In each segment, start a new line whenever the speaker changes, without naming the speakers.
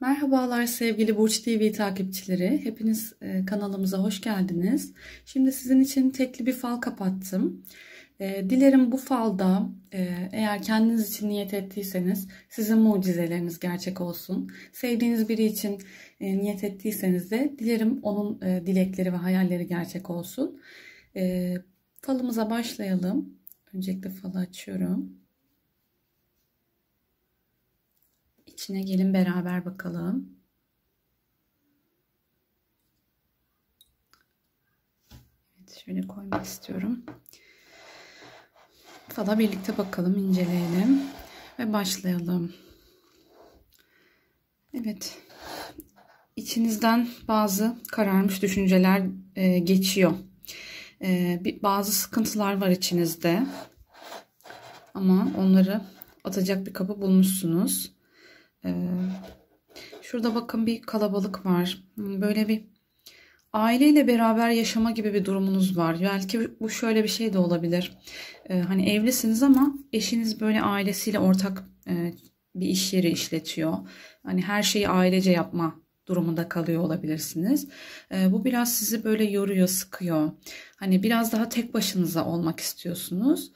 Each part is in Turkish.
Merhabalar sevgili Burç TV takipçileri. Hepiniz e, kanalımıza hoş geldiniz. Şimdi sizin için tekli bir fal kapattım. E, dilerim bu falda e, eğer kendiniz için niyet ettiyseniz sizin mucizeleriniz gerçek olsun. Sevdiğiniz biri için niyet ettiyseniz de dilerim onun dilekleri ve hayalleri gerçek olsun. Falımıza başlayalım. Öncelikle falı açıyorum. İçine gelin beraber bakalım. Evet, şöyle koymak istiyorum. Fala birlikte bakalım, inceleyelim ve başlayalım. Evet. içinizden bazı kararmış düşünceler e, geçiyor. E, bir, bazı sıkıntılar var içinizde. Ama onları atacak bir kapı bulmuşsunuz. Ee, şurada bakın bir kalabalık var. Hmm, böyle bir aileyle beraber yaşama gibi bir durumunuz var. Belki bu şöyle bir şey de olabilir. Ee, hani evlisiniz ama eşiniz böyle ailesiyle ortak e, bir iş yeri işletiyor. Hani her şeyi ailece yapma durumunda kalıyor olabilirsiniz. Ee, bu biraz sizi böyle yoruyor, sıkıyor. Hani biraz daha tek başınıza olmak istiyorsunuz.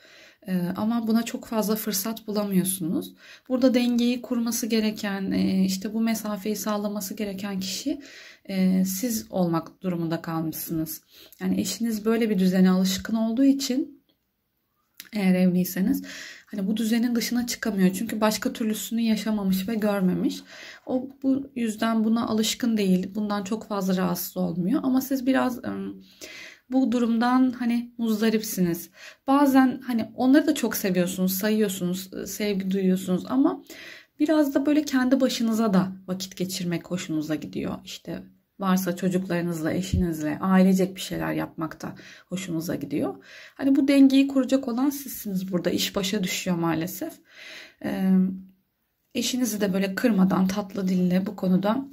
Ee, ama buna çok fazla fırsat bulamıyorsunuz. Burada dengeyi kurması gereken, e, işte bu mesafeyi sağlaması gereken kişi e, siz olmak durumunda kalmışsınız. Yani eşiniz böyle bir düzene alışkın olduğu için eğer evliyseniz hani bu düzenin dışına çıkamıyor. Çünkü başka türlüsünü yaşamamış ve görmemiş. O bu yüzden buna alışkın değil. Bundan çok fazla rahatsız olmuyor. Ama siz biraz ıı, bu durumdan hani muzdaripsiniz. Bazen hani onları da çok seviyorsunuz, sayıyorsunuz, e, sevgi duyuyorsunuz ama biraz da böyle kendi başınıza da vakit geçirmek hoşunuza gidiyor. İşte varsa çocuklarınızla, eşinizle, ailecek bir şeyler yapmak da hoşunuza gidiyor. Hani bu dengeyi kuracak olan sizsiniz burada. İş başa düşüyor maalesef. Ee, eşinizi de böyle kırmadan tatlı dille bu konuda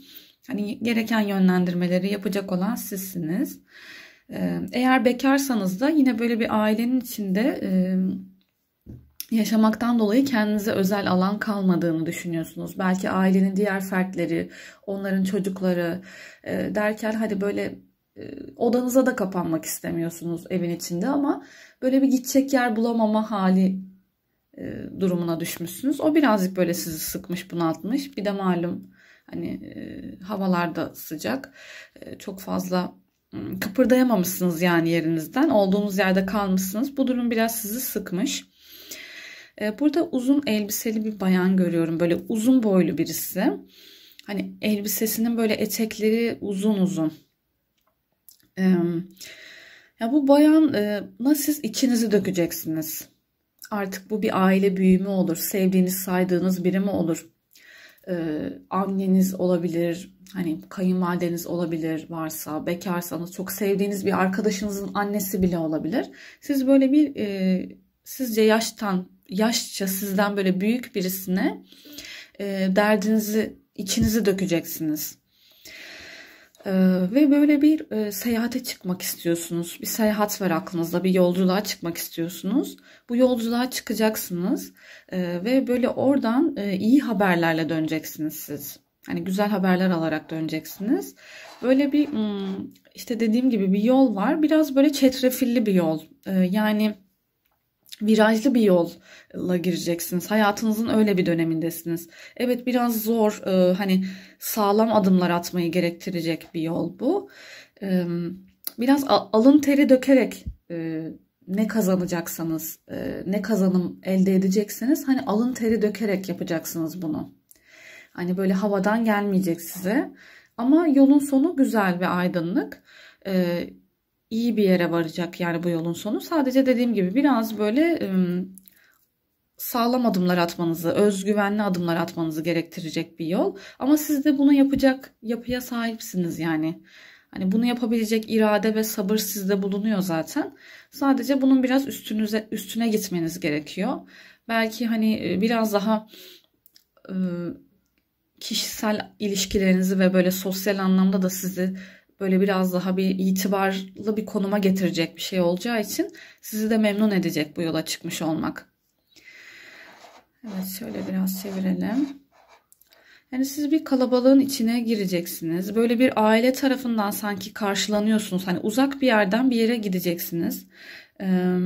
hani gereken yönlendirmeleri yapacak olan sizsiniz. Ee, eğer bekarsanız da yine böyle bir ailenin içinde e, yaşamaktan dolayı kendinize özel alan kalmadığını düşünüyorsunuz. Belki ailenin diğer fertleri, onların çocukları e, derken hadi böyle e, odanıza da kapanmak istemiyorsunuz evin içinde ama böyle bir gidecek yer bulamama hali durumuna düşmüşsünüz. O birazcık böyle sizi sıkmış, bunaltmış. Bir de malum hani havalar da sıcak. Çok fazla Hmm, kıpırdayamamışsınız yani yerinizden. Olduğunuz yerde kalmışsınız. Bu durum biraz sizi sıkmış. Ee, burada uzun elbiseli bir bayan görüyorum. Böyle uzun boylu birisi. Hani elbisesinin böyle etekleri uzun uzun. Ya bu bayanla siz içinizi dökeceksiniz. Artık bu bir aile büyümü olur. Sevdiğiniz, saydığınız biri mi olur? e, anneniz olabilir, hani kayınvalideniz olabilir varsa, bekarsanız çok sevdiğiniz bir arkadaşınızın annesi bile olabilir. Siz böyle bir e, sizce yaştan yaşça sizden böyle büyük birisine e, derdinizi içinizi dökeceksiniz. Ee, ve böyle bir e, seyahate çıkmak istiyorsunuz. Bir seyahat var aklınızda, bir yolculuğa çıkmak istiyorsunuz. Bu yolculuğa çıkacaksınız e, ve böyle oradan e, iyi haberlerle döneceksiniz siz. Hani güzel haberler alarak döneceksiniz. Böyle bir hmm, işte dediğim gibi bir yol var. Biraz böyle çetrefilli bir yol. Ee, yani virajlı bir yolla gireceksiniz. Hayatınızın öyle bir dönemindesiniz. Evet biraz zor e, hani sağlam adımlar atmayı gerektirecek bir yol bu. E, biraz alın teri dökerek e, ne kazanacaksanız, ne kazanım elde edecekseniz hani alın teri dökerek yapacaksınız bunu. Hani böyle havadan gelmeyecek size. Ama yolun sonu güzel ve aydınlık. E, iyi bir yere varacak yani bu yolun sonu. Sadece dediğim gibi biraz böyle sağlam adımlar atmanızı, özgüvenli adımlar atmanızı gerektirecek bir yol. Ama siz de bunu yapacak yapıya sahipsiniz yani. Hani bunu yapabilecek irade ve sabır sizde bulunuyor zaten. Sadece bunun biraz üstünüze üstüne gitmeniz gerekiyor. Belki hani e, biraz daha kişisel ilişkilerinizi ve böyle sosyal anlamda da sizi böyle biraz daha bir itibarlı bir konuma getirecek bir şey olacağı için sizi de memnun edecek bu yola çıkmış olmak. Evet şöyle biraz çevirelim. Yani siz bir kalabalığın içine gireceksiniz. Böyle bir aile tarafından sanki karşılanıyorsunuz. Hani uzak bir yerden bir yere gideceksiniz. Ee,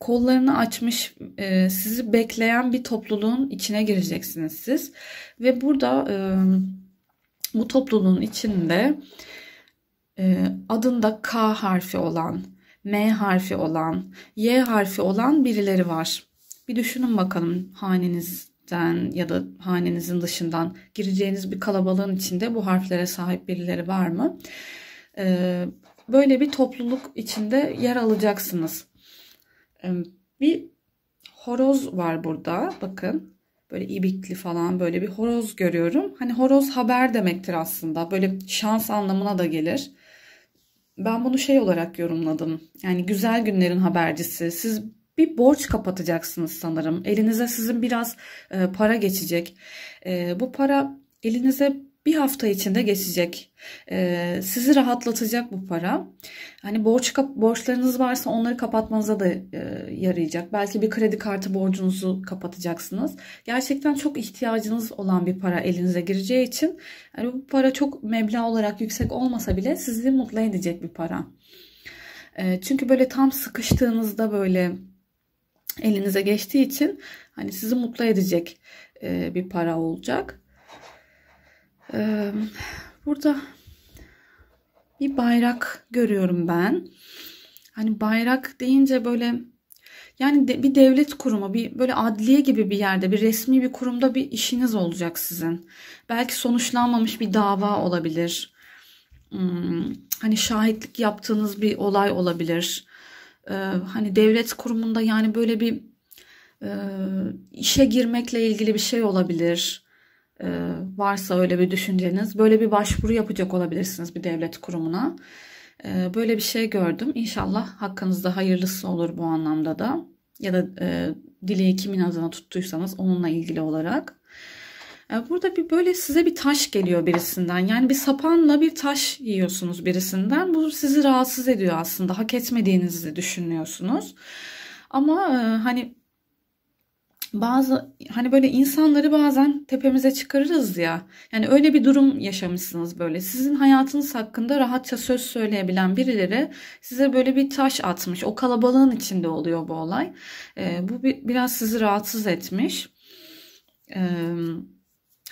kollarını açmış e, sizi bekleyen bir topluluğun içine gireceksiniz siz. Ve burada e, bu topluluğun içinde ee, adında K harfi olan, M harfi olan, Y harfi olan birileri var. Bir düşünün bakalım hanenizden ya da hanenizin dışından gireceğiniz bir kalabalığın içinde bu harflere sahip birileri var mı? Ee, böyle bir topluluk içinde yer alacaksınız. Ee, bir horoz var burada bakın. Böyle ibikli falan böyle bir horoz görüyorum. Hani horoz haber demektir aslında. Böyle şans anlamına da gelir ben bunu şey olarak yorumladım. Yani güzel günlerin habercisi. Siz bir borç kapatacaksınız sanırım. Elinize sizin biraz e, para geçecek. E, bu para elinize bir hafta içinde geçecek. Ee, sizi rahatlatacak bu para. Hani borç borçlarınız varsa onları kapatmanıza da e, yarayacak. Belki bir kredi kartı borcunuzu kapatacaksınız. Gerçekten çok ihtiyacınız olan bir para elinize gireceği için yani bu para çok meblağ olarak yüksek olmasa bile sizi mutlu edecek bir para. Ee, çünkü böyle tam sıkıştığınızda böyle elinize geçtiği için hani sizi mutlu edecek e, bir para olacak burada bir bayrak görüyorum ben. Hani bayrak deyince böyle yani de, bir devlet kurumu, bir böyle adliye gibi bir yerde, bir resmi bir kurumda bir işiniz olacak sizin. Belki sonuçlanmamış bir dava olabilir. Hmm, hani şahitlik yaptığınız bir olay olabilir. Ee, hani devlet kurumunda yani böyle bir e, işe girmekle ilgili bir şey olabilir. Ee, varsa öyle bir düşünceniz böyle bir başvuru yapacak olabilirsiniz bir devlet kurumuna. Ee, böyle bir şey gördüm. İnşallah hakkınızda hayırlısı olur bu anlamda da. Ya da e, dileği kimin adına tuttuysanız onunla ilgili olarak. Ee, burada bir böyle size bir taş geliyor birisinden. Yani bir sapanla bir taş yiyorsunuz birisinden. Bu sizi rahatsız ediyor aslında. Hak etmediğinizi düşünüyorsunuz. Ama e, hani bazı hani böyle insanları bazen tepemize çıkarırız ya. Yani öyle bir durum yaşamışsınız böyle. Sizin hayatınız hakkında rahatça söz söyleyebilen birileri size böyle bir taş atmış. O kalabalığın içinde oluyor bu olay. Ee, bu bir, biraz sizi rahatsız etmiş. Ee,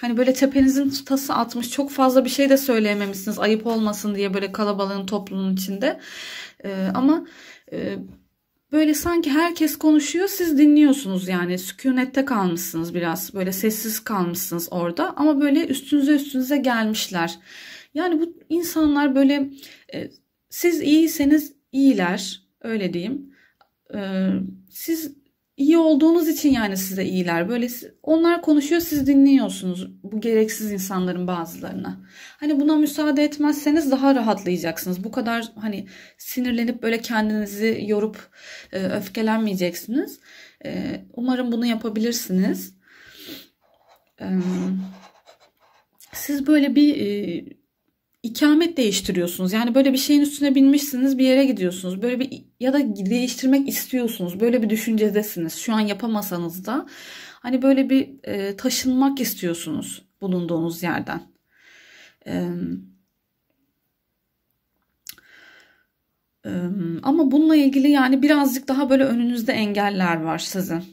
hani böyle tepenizin tası atmış. Çok fazla bir şey de söyleyememişsiniz ayıp olmasın diye böyle kalabalığın toplumun içinde. Ee, ama e, Böyle sanki herkes konuşuyor siz dinliyorsunuz yani sükunette kalmışsınız biraz böyle sessiz kalmışsınız orada ama böyle üstünüze üstünüze gelmişler. Yani bu insanlar böyle e, siz iyiyseniz iyiler öyle diyeyim. E, siz iyi olduğunuz için yani size iyiler. Böyle onlar konuşuyor siz dinliyorsunuz bu gereksiz insanların bazılarına. Hani buna müsaade etmezseniz daha rahatlayacaksınız. Bu kadar hani sinirlenip böyle kendinizi yorup e, öfkelenmeyeceksiniz. E, umarım bunu yapabilirsiniz. E, siz böyle bir e, ikamet değiştiriyorsunuz. Yani böyle bir şeyin üstüne binmişsiniz bir yere gidiyorsunuz. Böyle bir ya da değiştirmek istiyorsunuz. Böyle bir düşüncedesiniz. Şu an yapamasanız da hani böyle bir e, taşınmak istiyorsunuz bulunduğunuz yerden. E, e, ama bununla ilgili yani birazcık daha böyle önünüzde engeller var sizin.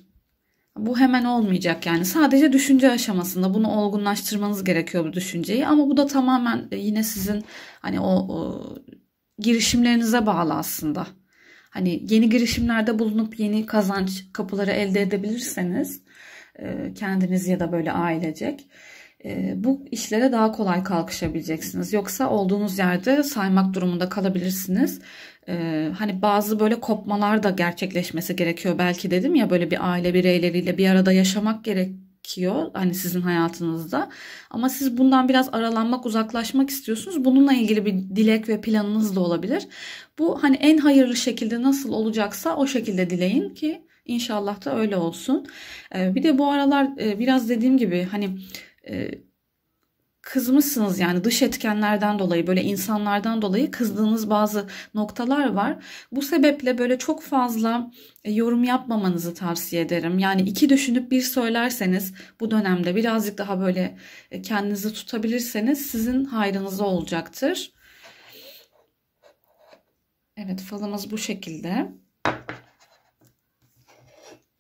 Bu hemen olmayacak yani. Sadece düşünce aşamasında bunu olgunlaştırmanız gerekiyor bu düşünceyi. Ama bu da tamamen e, yine sizin hani o, o girişimlerinize bağlı aslında hani yeni girişimlerde bulunup yeni kazanç kapıları elde edebilirseniz e, kendiniz ya da böyle ailecek e, bu işlere daha kolay kalkışabileceksiniz. Yoksa olduğunuz yerde saymak durumunda kalabilirsiniz. E, hani bazı böyle kopmalar da gerçekleşmesi gerekiyor belki dedim ya böyle bir aile bireyleriyle bir arada yaşamak gerek gerekiyor. Hani sizin hayatınızda. Ama siz bundan biraz aralanmak, uzaklaşmak istiyorsunuz. Bununla ilgili bir dilek ve planınız da olabilir. Bu hani en hayırlı şekilde nasıl olacaksa o şekilde dileyin ki inşallah da öyle olsun. Ee, bir de bu aralar e, biraz dediğim gibi hani e, kızmışsınız yani dış etkenlerden dolayı böyle insanlardan dolayı kızdığınız bazı noktalar var. Bu sebeple böyle çok fazla e, yorum yapmamanızı tavsiye ederim. Yani iki düşünüp bir söylerseniz bu dönemde birazcık daha böyle e, kendinizi tutabilirseniz sizin hayrınıza olacaktır. Evet falımız bu şekilde.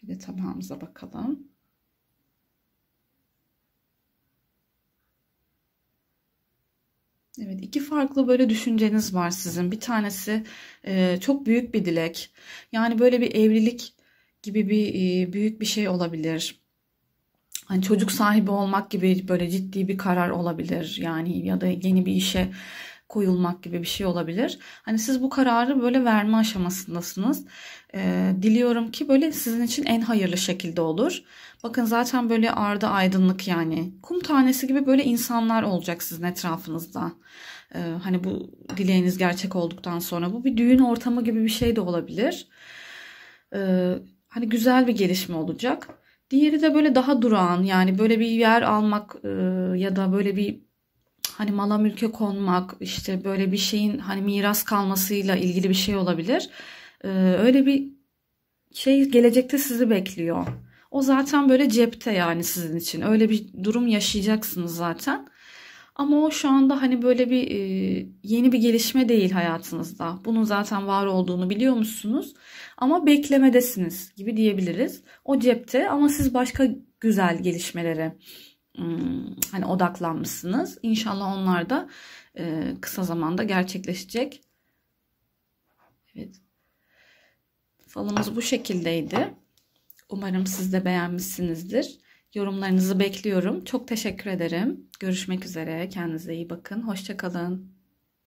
Bir de tabağımıza bakalım. Evet iki farklı böyle düşünceniz var sizin. Bir tanesi e, çok büyük bir dilek. Yani böyle bir evlilik gibi bir e, büyük bir şey olabilir. Hani çocuk sahibi olmak gibi böyle ciddi bir karar olabilir. Yani ya da yeni bir işe koyulmak gibi bir şey olabilir. Hani siz bu kararı böyle verme aşamasındasınız. Ee, diliyorum ki böyle sizin için en hayırlı şekilde olur. Bakın zaten böyle ardı aydınlık yani. Kum tanesi gibi böyle insanlar olacak sizin etrafınızda. Ee, hani bu dileğiniz gerçek olduktan sonra. Bu bir düğün ortamı gibi bir şey de olabilir. Ee, hani güzel bir gelişme olacak. Diğeri de böyle daha durağan yani böyle bir yer almak e, ya da böyle bir hani mala mülke konmak işte böyle bir şeyin hani miras kalmasıyla ilgili bir şey olabilir. Ee, öyle bir şey gelecekte sizi bekliyor. O zaten böyle cepte yani sizin için. Öyle bir durum yaşayacaksınız zaten. Ama o şu anda hani böyle bir e, yeni bir gelişme değil hayatınızda. Bunun zaten var olduğunu biliyor musunuz? Ama beklemedesiniz gibi diyebiliriz. O cepte ama siz başka güzel gelişmeleri. Hmm, hani odaklanmışsınız. İnşallah onlar da e, kısa zamanda gerçekleşecek. Evet. Falımız bu şekildeydi. Umarım siz de beğenmişsinizdir. Yorumlarınızı bekliyorum. Çok teşekkür ederim. Görüşmek üzere. Kendinize iyi bakın. Hoşçakalın.